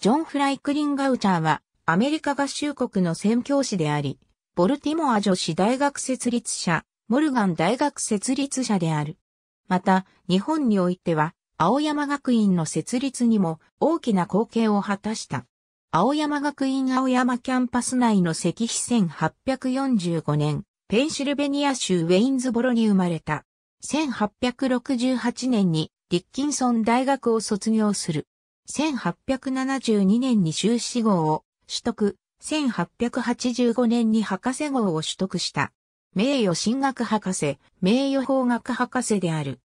ジョン・フライクリン・ガウチャーは、アメリカ合衆国の宣教師であり、ボルティモア女子大学設立者、モルガン大学設立者である。また、日本においては、青山学院の設立にも大きな貢献を果たした。青山学院青山キャンパス内の石碑1845年、ペンシルベニア州ウェインズボロに生まれた。1868年に、リッキンソン大学を卒業する。1872年に修士号を取得、1885年に博士号を取得した。名誉進学博士、名誉法学博士である。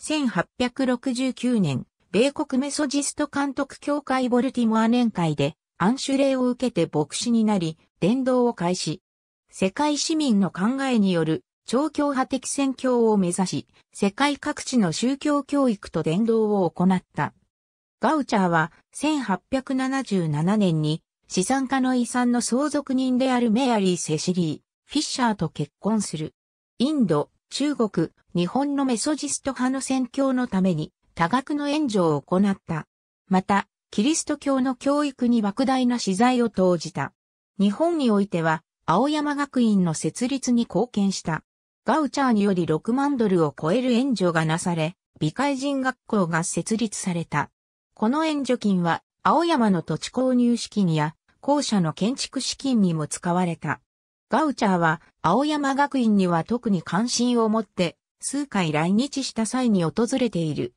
1869年、米国メソジスト監督協会ボルティモア年会で暗種礼を受けて牧師になり、伝道を開始。世界市民の考えによる超教派的宣教を目指し、世界各地の宗教教育と伝道を行った。ガウチャーは1877年に資産家の遺産の相続人であるメアリー・セシリー・フィッシャーと結婚する。インド、中国、日本のメソジスト派の宣教のために多額の援助を行った。また、キリスト教の教育に莫大な資材を投じた。日本においては、青山学院の設立に貢献した。ガウチャーにより6万ドルを超える援助がなされ、美海人学校が設立された。この援助金は、青山の土地購入資金や、校舎の建築資金にも使われた。ガウチャーは、青山学院には特に関心を持って、数回来日した際に訪れている。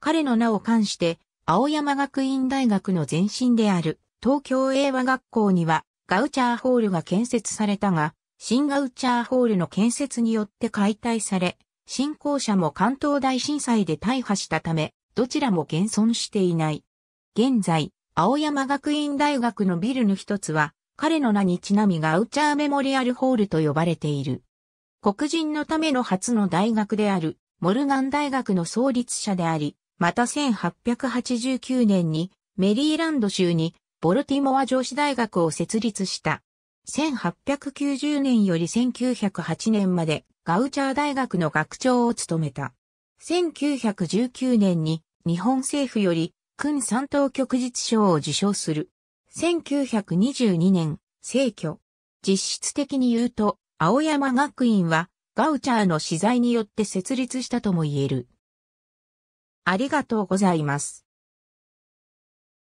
彼の名を冠して、青山学院大学の前身である、東京英和学校には、ガウチャーホールが建設されたが、新ガウチャーホールの建設によって解体され、新校舎も関東大震災で大破したため、どちらも現存していない。現在、青山学院大学のビルの一つは、彼の名にちなみガウチャーメモリアルホールと呼ばれている。黒人のための初の大学である、モルガン大学の創立者であり、また1889年にメリーランド州にボルティモア女子大学を設立した。1890年より1908年までガウチャー大学の学長を務めた。1919年に日本政府より、君三等旭日賞を受賞する。1922年、逝去。実質的に言うと、青山学院は、ガウチャーの資材によって設立したとも言える。ありがとうございます。